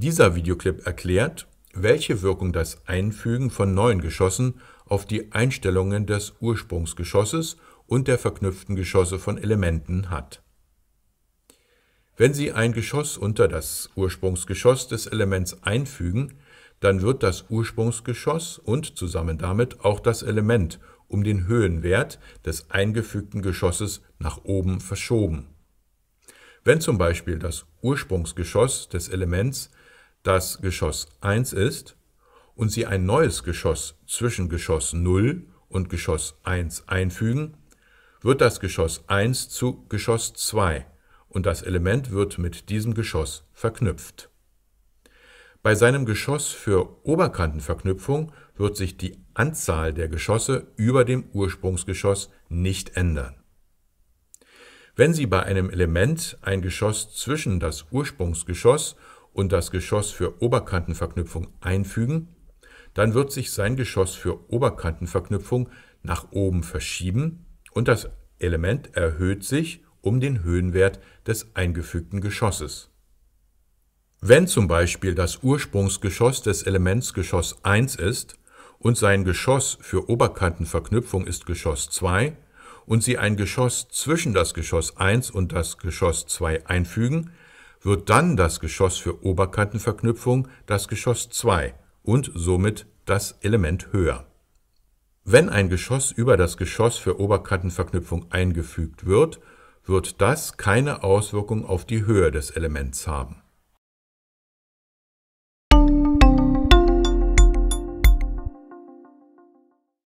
Dieser Videoclip erklärt, welche Wirkung das Einfügen von neuen Geschossen auf die Einstellungen des Ursprungsgeschosses und der verknüpften Geschosse von Elementen hat. Wenn Sie ein Geschoss unter das Ursprungsgeschoss des Elements einfügen, dann wird das Ursprungsgeschoss und zusammen damit auch das Element um den Höhenwert des eingefügten Geschosses nach oben verschoben. Wenn zum Beispiel das Ursprungsgeschoss des Elements das Geschoss 1 ist und Sie ein neues Geschoss zwischen Geschoss 0 und Geschoss 1 einfügen, wird das Geschoss 1 zu Geschoss 2 und das Element wird mit diesem Geschoss verknüpft. Bei seinem Geschoss für Oberkantenverknüpfung wird sich die Anzahl der Geschosse über dem Ursprungsgeschoss nicht ändern. Wenn Sie bei einem Element ein Geschoss zwischen das Ursprungsgeschoss und das Geschoss für Oberkantenverknüpfung einfügen, dann wird sich sein Geschoss für Oberkantenverknüpfung nach oben verschieben und das Element erhöht sich um den Höhenwert des eingefügten Geschosses. Wenn zum Beispiel das Ursprungsgeschoss des Elements Geschoss 1 ist und sein Geschoss für Oberkantenverknüpfung ist Geschoss 2 und Sie ein Geschoss zwischen das Geschoss 1 und das Geschoss 2 einfügen, wird dann das Geschoss für Oberkantenverknüpfung das Geschoss 2 und somit das Element höher. Wenn ein Geschoss über das Geschoss für Oberkantenverknüpfung eingefügt wird, wird das keine Auswirkung auf die Höhe des Elements haben